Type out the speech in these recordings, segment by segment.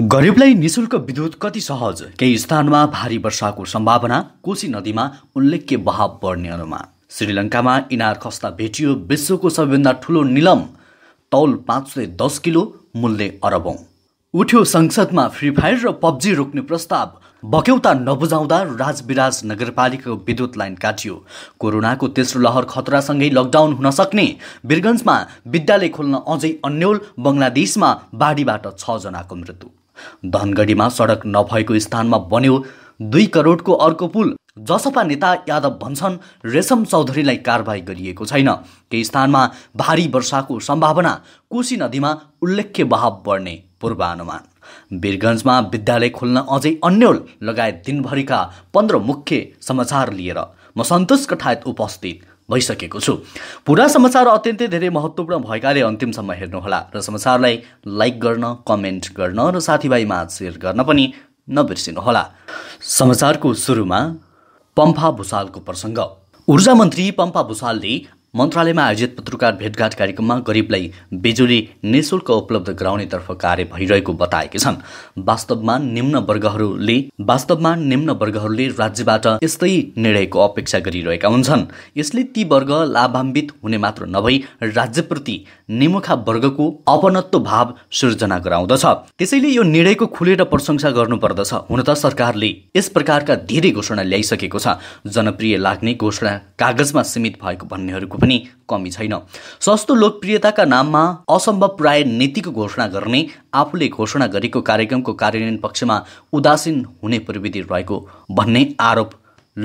गरिबलाई निशुल्क विद्युत कति सहज केही स्थानमा भारी वर्षाको सम्भावना कोशी नदीमा उल्लेख्य बहाव बढ्ने अनुमान श्रीलङ्कामा इनार खस्ता भेटियो विश्वको सबैभन्दा ठुलो निलम तौल पाँच सय दस किलो मूल्य अरबौँ उठ्यो संसदमा फ्री फायर र पब्जी रोक्ने प्रस्ताव बक्यौता नबुझाउँदा राजविराज नगरपालिकाको विद्युत लाइन काटियो कोरोनाको तेस्रो लहर खतरासँगै लकडाउन हुन सक्ने वीरगन्जमा विद्यालय खोल्न अझै अन्यल बङ्गलादेशमा बाढीबाट छजनाको मृत्यु धनगढीमा सडक नभएको स्थानमा बन्यो दुई करोडको अर्को पुल जसपा नेता यादव भन्छन् रेशम चौधरीलाई कारवाही गरिएको छैन केही स्थानमा भारी वर्षाको सम्भावना कोशी नदीमा उल्लेख्य बहाव बढ्ने पूर्वानुमान वीरगन्जमा विद्यालय खोल्न अझै अन्यल लगायत दिनभरिका पन्ध्र मुख्य समाचार लिएर म सन्तोष कठायत उपस्थित भइसकेको छु पुरा समाचार अत्यन्तै धेरै महत्त्वपूर्ण भएकाले अन्तिमसम्म हेर्नुहोला र समाचारलाई लाइक गर्न कमेन्ट गर्न र साथीभाइमा सेयर गर्न पनि नबिर्सिनुहोला समाचारको सुरुमा पम्फा भुसालको प्रसङ्ग ऊर्जा मन्त्री पम्पा भुषालले मन्त्रालयमा आयोजित पत्रकार भेटघाट कार्यक्रममा गरिबलाई बिजुली निशुल्क उपलब्ध गराउनेतर्फ कार्य भइरहेको बताएकी छन् वास्तवमा निम्न वर्गहरूले वास्तवमा निम्न वर्गहरूले राज्यबाट यस्तै निर्णयको अपेक्षा गरिरहेका हुन्छन् यसले ती वर्ग लाभान्वित हुने मात्र नभई राज्यप्रति निमुखा वर्गको अपनत्व भाव सृजना गराउँदछ त्यसैले यो निर्णयको खुलेर प्रशंसा गर्नुपर्दछ हुन त सरकारले यस प्रकारका धेरै घोषणा ल्याइसकेको छ जनप्रिय लाग्ने घोषणा कागजमा सीमित भएको भन्नेहरूको पनि कमी छैन सस्तो लोकप्रियताका नाममा असम्भव प्राय नीतिको घोषणा गर्ने आफूले घोषणा गरेको कार्यक्रमको कार्यान्वयन पक्षमा उदासीन हुने प्रविधि रहेको भन्ने आरोप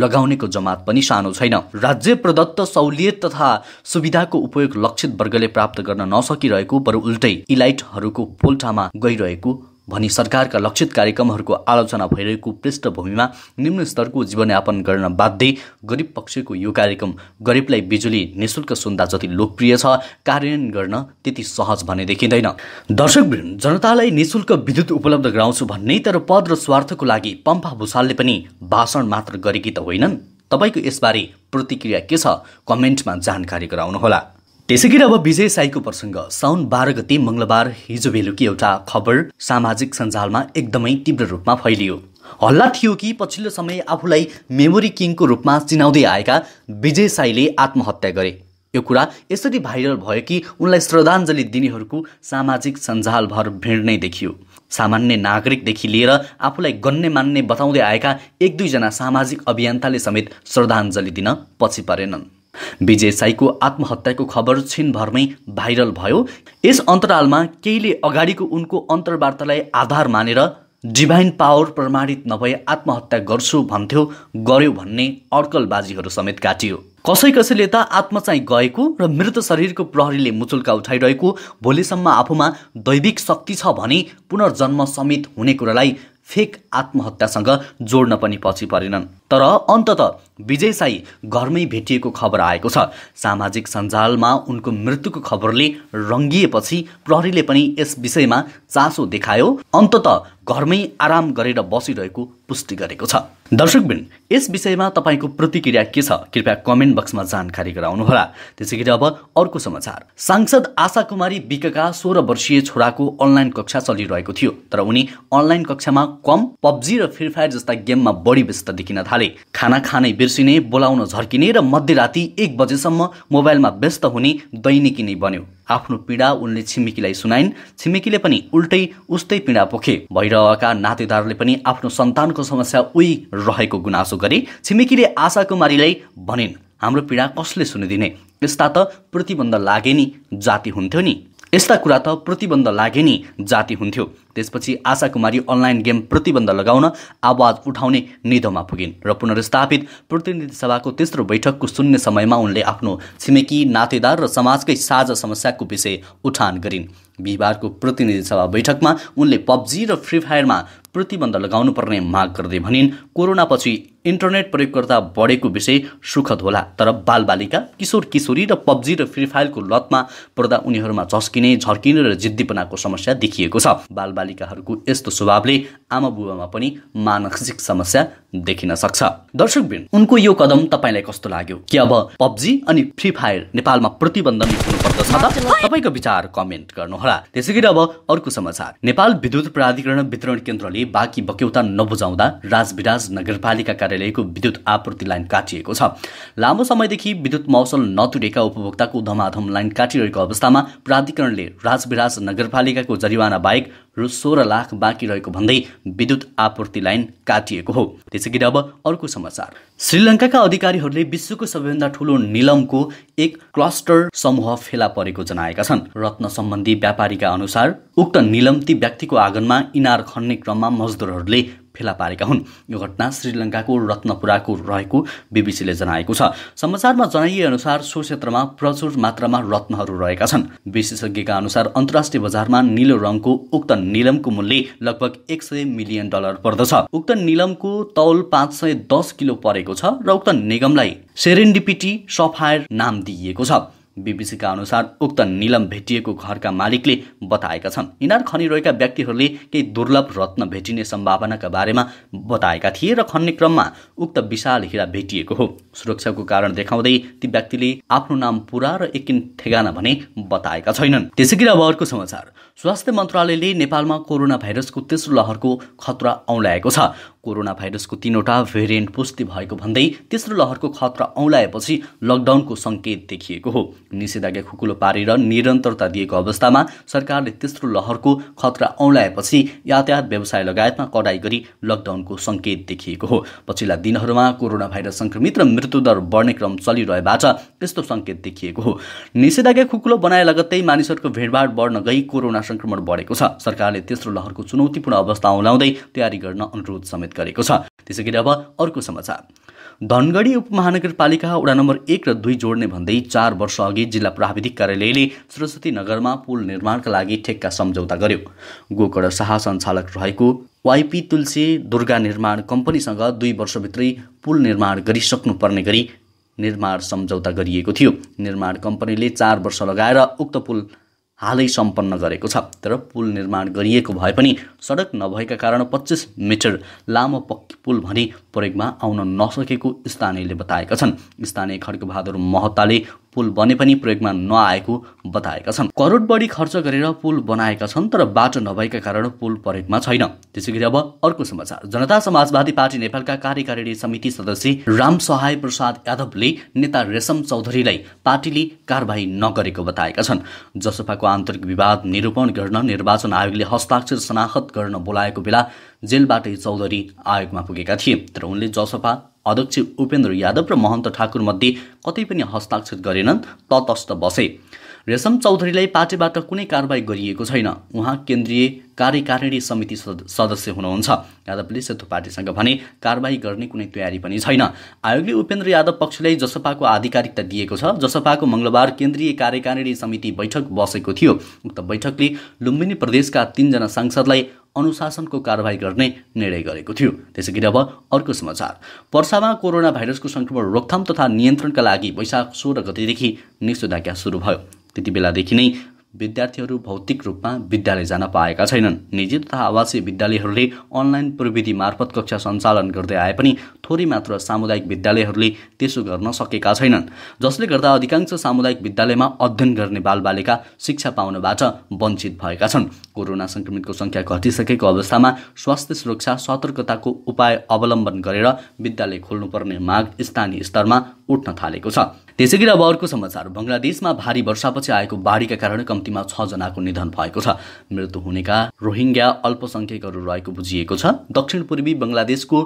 लगाउनेको जमात पनि सानो छैन राज्य प्रदत्त सहुलियत तथा सुविधाको उपयोग लक्षित वर्गले प्राप्त गर्न नसकिरहेको बरु उल्टै इलाइटहरूको पोल्टामा गइरहेको भनी सरकारका लक्षित कार्यक्रमहरूको आलोचना भइरहेको पृष्ठभूमिमा निम्न स्तरको जीवनयापन गर्न बाध्य गरिब पक्षको यो कार्यक्रम गरिबलाई बिजुली निशुल्क सुन्दा जति लोकप्रिय छ कार्यान्वयन गर्न त्यति सहज भने देखिँदैन दर्शक जनतालाई निशुल्क विद्युत उपलब्ध गराउँछु भन्ने तर पद र स्वार्थको लागि पम्फा भूषालले पनि भाषण मात्र गरेकी त होइनन् तपाईँको यसबारे प्रतिक्रिया के छ कमेन्टमा जानकारी गराउनुहोला त्यसै गरी अब विजय साईको प्रसङ्ग साउन बाह्र गते मङ्गलबार हिजो बेलुकी एउटा खबर सामाजिक सञ्जालमा एकदमै तीव्र रूपमा फैलियो हल्ला थियो कि पछिल्लो समय आफूलाई मेमोरी किङको रूपमा चिनाउँदै आएका विजय साईले आत्महत्या गरे यो कुरा यसरी भाइरल भयो कि उनलाई श्रद्धाञ्जली दिनेहरूको सामाजिक सञ्जालभर भिड नै देखियो सामान्य नागरिकदेखि लिएर आफूलाई गन्ने मान्ने बताउँदै आएका एक दुईजना सामाजिक अभियन्ताले समेत श्रद्धाञ्जली दिन पछि परेनन् विजय साईको आत्महत्याको खबर छिनभरमै भाइरल भयो यस अन्तरालमा केहीले अगाडिको उनको अन्तर्वार्तालाई आधार मानेर डिभाइन पावर प्रमाणित नभए आत्महत्या गर्छु भन्थ्यो गर्यो भन्ने अड्कलबाजीहरू समेत काटियो कसै कसैले त आत्मा चाहिँ गएको र मृत शरीरको प्रहरीले मुचुल्का उठाइरहेको भोलिसम्म आफूमा दैविक शक्ति छ भने पुनर्जन्म समेत हुने कुरालाई फेक आत्महत्यासँग जोड्न पनि पछि परेनन् तर अन्तत विजय साई घरमै भेटिएको खबर आएको छ सामाजिक सञ्जालमा उनको मृत्युको खबरले रङ्गिएपछि प्रहरीले पनि यस विषयमा चासो देखायो अन्तत घरमै आराम गरेर बसिरहेको पुष्टि गरेको छ दर्शकबिन यस विषयमा तपाईँको प्रतिक्रिया के छ कृपया कमेन्ट बक्समा जानकारी गराउनुहोला त्यसै गरी अब अर्को समाचार सांसद आशा कुमारी विकका सोह्र वर्षीय छोराको अनलाइन कक्षा चलिरहेको थियो तर उनी अनलाइन कक्षामा कम पब्जी र फ्री फायर जस्ता गेममा बढी व्यस्त देखिन थाले थाले खाना खानै बिर्सिने बोलाउन झर्किने र मध्यराति एक बजेसम्म मोबाइलमा व्यस्त हुने दैनिकी नै बन्यो आफ्नो पीडा उनले छिमेकीलाई सुनाइन् छिमेकीले पनि उल्टै उस्तै पीडा पोखे भइरहेका नातेदारले पनि आफ्नो सन्तानको समस्या उही रहेको गुनासो गरे छिमेकीले आशा कुमारीलाई भनिन् हाम्रो पीडा कसले सुनिदिने यस्ता त प्रतिबन्ध लागे नि जाति हुन्थ्यो नि यस्ता कुरा त प्रतिबन्ध लागे नि जाति हुन्थ्यो त्यसपछि आशा कुमारी अनलाइन गेम प्रतिबन्ध लगाउन आवाज उठाउने निधोमा पुगिन् र पुनर्स्थापित प्रतिनिधि सभाको तेस्रो बैठकको शून्य समयमा उनले आफ्नो छिमेकी नातेदार र समाजकै साझा समस्याको विषय उठान गरिन् बिहिबारको प्रतिनिधि सभा बैठकमा उनले पब्जी र फ्री फायरमा प्रतिबन्ध लगाउनुपर्ने माग गर्दै भनिन् कोरोनापछि इन्टरनेट प्रयोगकर्ता बढेको विषय सुखद होला तर बालबालिका किशोर किशोरी र पब्जी र फ्री फायरको लतमा पर्दा उनीहरूमा झस्किने झर्किने र जिद्दीपनाको समस्या देखिएको छ बालबालिकाहरूको यस्तो स्वभावले आमा बुबामा पनि मानसिक समस्या देखिन सक्छ दर्शक उनको यो कदम तपाईँलाई कस्तो लाग्यो कि अब पब्जी अनि फ्री फायर नेपालमा प्रतिबन्ध हुनुपर्दछ त तपाईँको विचार कमेन्ट गर्नुहोला त्यसै गरी अब अर्को समाचार नेपाल विद्युत प्राधिकरण वितरण केन्द्रले बाँकी बक्यौता नबुझाउँदा राजविराज नगरपालिका कार्यालयको विद्युत आपूर्ति लाइन काटिएको छ लामो समयदेखि विद्युत मौसल नतुरेका उपभोक्ताको धमाधम लाइन काटिरहेको अवस्थामा प्राधिकरणले राजविराज नगरपालिकाको जरिवाना बाहेक रु सोह्र लाख बाँकी रहेको भन्दै विद्युत आपूर्ति लाइन काटिएको हो गरी अब अर्को समाचार श्रीलङ्काका अधिकारीहरूले विश्वको सबैभन्दा ठुलो निलमको एक क्लस्टर समूह फेला परेको जनाएका छन् रत्न सम्बन्धी व्यापारीका अनुसार उक्त निलम ती व्यक्तिको आँगनमा इनार खन्ने क्रममा मजदुरहरूले फेला पारेका हुन् यो घटना श्रीलङ्काको रत्नपुराको रहेको बिबिसीले जनाएको छ समाचारमा जनाइए अनुसार सो क्षेत्रमा प्रचुर मात्रामा रत्नहरू रहेका छन् विशेषज्ञका अनुसार अन्तर्राष्ट्रिय बजारमा निलो रङको उक्त निलमको मूल्य लगभग एक सय मिलियन डलर पर्दछ उक्त निलमको तौल पाँच सय दस किलो परेको छ र उक्त निगमलाई सेरेन्डिपिटी सफायर नाम दिइएको छ बिबिसीका अनुसार उक्त निलम भेटिएको घरका मालिकले बताएका छन् इनार खनिरहेका व्यक्तिहरूले केही दुर्लभ रत्न भेटिने सम्भावनाका बारेमा बताएका थिए र खन्ने क्रममा उक्त विशाल हिरा भेटिएको हो सुरक्षाको कारण देखाउँदै ती व्यक्तिले आफ्नो नाम पुरा र एकिन ठेगाना भने बताएका छैनन् त्यसै गरी अब अर्को समाचार स्वास्थ्य मन्त्रालयले नेपालमा कोरोना भाइरसको तेस्रो लहरको खतरा औँलाएको छ कोरोना भाइरसको तीनवटा भेरिएन्ट पुष्टि भएको भन्दै तेस्रो लहरको खतरा औँलाएपछि लकडाउनको सङ्केत देखिएको हो निषेधाज्ञा खुकुलो पारेर निरन्तरता दिएको अवस्थामा सरकारले तेस्रो लहरको खतरा औँलाएपछि यातायात व्यवसाय लगायतमा कडाई गरी लकडाउनको सङ्केत देखिएको हो पछिल्ला दिनहरूमा कोरोना भाइरस संक्रमित र मृत्युदर बढ्ने क्रम चलिरहेबाट त्यस्तो सङ्केत देखिएको हो निषेधाज्ञा खुकुलो बनाए लगत्तै मानिसहरूको भिडभाड बढ्न गई कोरोना संक्रमण बढेको छ सरकारले तेस्रो लहरको चुनौतीपूर्ण अवस्था औलाउँदै तयारी गर्न अनुरोध समेत गरेको छ त्यसै गरी अब अर्को समाचार धनगढी उपमहानगरपालिका वडा नम्बर एक र दुई जोड्ने भन्दै चार वर्ष अघि जिल्ला प्राविधिक कार्यालयले सरस्वती नगरमा पुल निर्माणका लागि ठेक्का सम्झौता गर्यो गोकर्ण शाह सञ्चालक रहेको वाइपी तुलसी दुर्गा निर्माण कम्पनीसँग दुई वर्षभित्रै पुल निर्माण गरिसक्नुपर्ने गरी निर्माण सम्झौता गरिएको थियो निर्माण कम्पनीले चार वर्ष लगाएर उक्त पुल हालै सम्पन्न गरेको छ तर पुल निर्माण गरिएको भए पनि सडक नभएका कारण पच्चिस मिटर लामो पक्की पुल भनी प्रयोगमा आउन नसकेको स्थानीयले बताएका छन् स्थानीय खड्गबहादुर महताले पुल बने पनि प्रयोगमा नआएको बताएका छन् करोड बढी खर्च गरेर पुल बनाएका छन् तर बाटो नभएका कारण पुल प्रयोगमा छैन त्यसै गरी अब अर्को समाचार जनता समाजवादी पार्टी नेपालका कार्यकारिणी समिति सदस्य राम सहाय प्रसाद यादवले नेता रेशम चौधरीलाई पार्टीले कारवाही नगरेको बताएका छन् जसपाको आन्तरिक विवाद निरूपण गर्न निर्वाचन आयोगले हस्ताक्षर शनाखत गर्न बोलाएको बेला जेलबाटै चौधरी आयोगमा पुगेका थिए तर उनले जसपा अध्यक्ष उपेन्द्र यादव र महन्त ठाकुर मध्ये कतै पनि हस्ताक्षर गरेनन् तटस्थ बसे रेशम चौधरीलाई पार्टीबाट कुनै कारवाही गरिएको छैन उहाँ केन्द्रीय कार्यकारिणी समिति सदस्य हुनुहुन्छ यादवले सेतो पार्टीसँग भने कारवाही गर्ने कुनै तयारी पनि छैन आयोगले उपेन्द्र यादव पक्षलाई जसपाको आधिकारिकता दिएको छ जसपाको मङ्गलबार केन्द्रीय कार्यकारिणी समिति बैठक बसेको थियो उक्त बैठकले लुम्बिनी प्रदेशका तिनजना सांसदलाई अनुशासनको कारवाही गर्ने निर्णय गरेको थियो त्यसै गरी अब अर्को समाचार पर्सामा कोरोना भाइरसको सङ्क्रमण रोकथाम तथा नियन्त्रणका लागि वैशाख सोह्र गतिदेखि निषेधाज्ञा सुरु भयो त्यति बेलादेखि नै विद्यार्थीहरू भौतिक रूपमा विद्यालय जान पाएका छैनन् निजी तथा आवासीय विद्यालयहरूले अनलाइन प्रविधि मार्फत कक्षा सञ्चालन गर्दै आए पनि थोरै मात्र सामुदायिक विद्यालयहरूले त्यसो गर्न सकेका छैनन् जसले गर्दा अधिकांश सामुदायिक विद्यालयमा अध्ययन गर्ने बालबालिका शिक्षा पाउनबाट वञ्चित भएका छन् कोरोना सङ्क्रमितको सङ्ख्या घटिसकेको अवस्थामा स्वास्थ्य सुरक्षा सतर्कताको उपाय अवलम्बन गरेर विद्यालय खोल्नुपर्ने माग स्थानीय स्तरमा उठ्न थालेको छ त्यसै गरी अब अर्को समाचार बङ्गलादेशमा भारी वर्षापछि आएको बाढीका कारण कम्तीमा छजनाको निधन भएको छ मृत्यु हुनेका रोहिङ्ग्या अल्पसङ्ख्यकहरू रहेको बुझिएको छ दक्षिण पूर्वी बङ्गलादेशको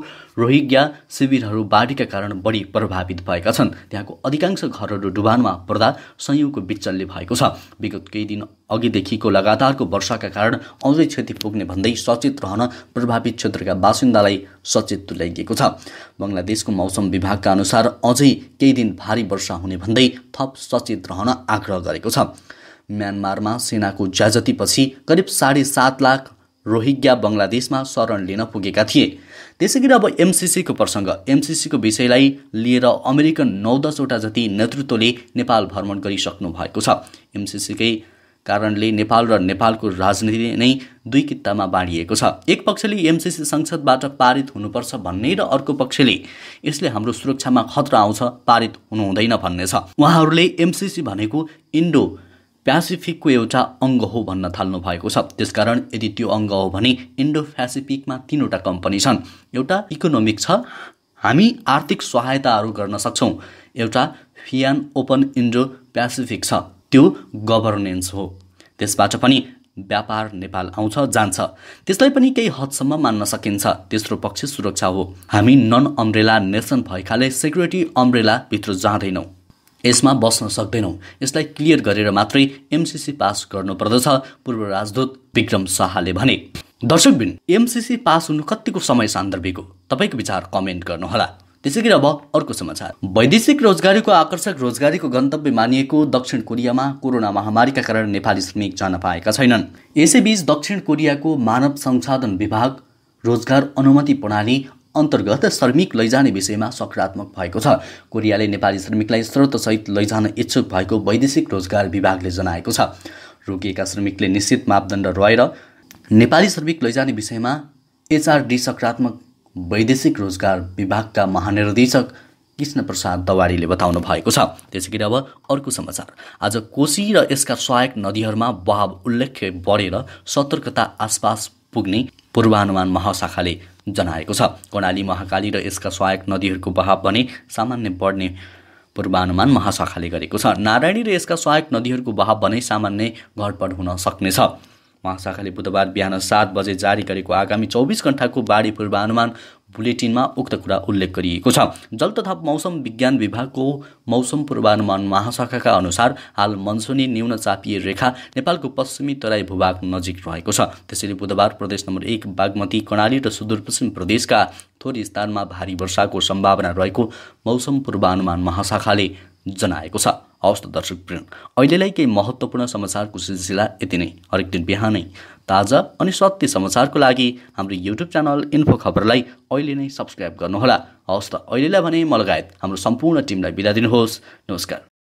रोहिङ्ग्या शिविरहरू बाढीका कारण बढी प्रभावित भएका छन् त्यहाँको अधिकांश घरहरू डुबानमा पर्दा संयुगको विचल्य भएको छ विगत केही दिन अघिदेखिको लगातारको वर्षाका कारण अझै क्षति पुग्ने भन्दै सचेत रहन प्रभावित क्षेत्रका बासिन्दालाई सचेत तुल्याइएको छ बङ्गलादेशको मौसम विभागका अनुसार अझै केही दिन भारी वर्षा नहुने भन्दै थप सचेत रहन आग्रह गरेको छ म्यानमारमा सेनाको ज्याजतीपछि करिब साढे सात लाख रोहिङ्ग्या बङ्गलादेशमा शरण लिन पुगेका थिए त्यसै गरी अब एमसिसीको प्रसङ्ग एमसिसीको विषयलाई लिएर अमेरिकन नौ दसवटा जति नेतृत्वले नेपाल भ्रमण गरिसक्नु भएको छ एमसिसीकै कारणले नेपाल र नेपालको राजनीति नै दुई कितामा बाँडिएको छ एक पक्षले एमसिसी संसदबाट पारित हुनुपर्छ भन्ने र अर्को पक्षले यसले हाम्रो सुरक्षामा खतरा आउँछ पारित हुनुहुँदैन भन्ने छ उहाँहरूले एमसिसी भनेको इन्डो प्यासिफिकको एउटा अङ्ग हो भन्न थाल्नु भएको छ त्यसकारण यदि त्यो अङ्ग हो भने इन्डो प्यासिफिकमा तिनवटा कम्पनी छन् एउटा इकोनोमिक छ हामी आर्थिक सहायताहरू गर्न सक्छौँ एउटा फियान ओपन इन्डो प्यासिफिक छ त्यो गभर्नेन्स हो त्यसबाट पनि व्यापार नेपाल आउँछ जान्छ त्यसलाई पनि केही हदसम्म मान्न सकिन्छ तेस्रो पक्ष सुरक्षा हो हामी नन अम्ब्रेला नेसन भएकाले सेक्युरिटी अम्ब्रेलाभित्र जाँदैनौँ यसमा बस्न सक्दैनौँ यसलाई क्लियर गरेर मात्रै एमसिसी पास गर्नुपर्दछ पूर्व राजदूत विक्रम शाहले भने दर्शकबिन एमसिसी पास हुनु कतिको समय सान्दर्भिक हो तपाईँको विचार कमेन्ट गर्नुहोला त्यसै गरी अब अर्को समाचार वैदेशिक रोजगारीको आकर्षक रोजगारीको गन्तव्य मानिएको दक्षिण कोरियामा कोरोना महामारीका कारण नेपाली श्रमिक जान पाएका छैनन् यसैबीच दक्षिण कोरियाको मानव संसाधन विभाग रोजगार अनुमति प्रणाली अन्तर्गत श्रमिक लैजाने विषयमा सकारात्मक भएको छ कोरियाले नेपाली श्रमिकलाई स्रोतसहित लैजान इच्छुक भएको वैदेशिक रोजगार विभागले जनाएको छ रोकिएका श्रमिकले निश्चित मापदण्ड रहेर नेपाली श्रमिक लैजाने विषयमा एचआरडी सकारात्मक वैदेशिक रोजगार विभागका महानिर्देशक कृष्ण प्रसाद दवारीले बताउनु भएको छ त्यसै गरी अब अर्को समाचार आज कोशी र यसका सहायक नदीहरूमा बहाव उल्लेख्य बढेर सतर्कता आसपास पुग्ने पूर्वानुमान महाशाखाले जनाएको छ कर्णाली महाकाली र यसका सहायक नदीहरूको बहाव भने सामान्य बढ्ने पूर्वानुमान महाशाखाले गरेको छ नारायणी र यसका सहायक नदीहरूको बहाव भने सामान्य घटबड हुन सक्नेछ महाशाखाले बुधबार बिहान सात बजे जारी गरेको आगामी चौबिस घन्टाको बाढी पूर्वानुमान बुलेटिनमा उक्त कुरा उल्लेख गरिएको छ जल तथा मौसम विज्ञान विभागको मौसम पूर्वानुमान महाशाखाका अनुसार हाल मनसुनी न्यून चापिए रेखा नेपालको पश्चिमी तराई भूभाग नजिक रहेको छ त्यसैले बुधबार प्रदेश नम्बर एक बागमती कर्णाली र सुदूरपश्चिम प्रदेशका थोरै स्थानमा भारी वर्षाको सम्भावना रहेको मौसम पूर्वानुमान महाशाखाले जनाएको छ हवस् त दर्शक अहिलेलाई केही महत्त्वपूर्ण समाचारको सिलसिला यति नै हरेक दिन बिहानै ताजा अनि सत्य समाचारको लागि हाम्रो युट्युब च्यानल इन्फो खबरलाई अहिले नै सब्सक्राइब गर्नुहोला हवस् त अहिलेलाई भने म लगायत हाम्रो सम्पूर्ण टिमलाई बिदा दिनुहोस् नमस्कार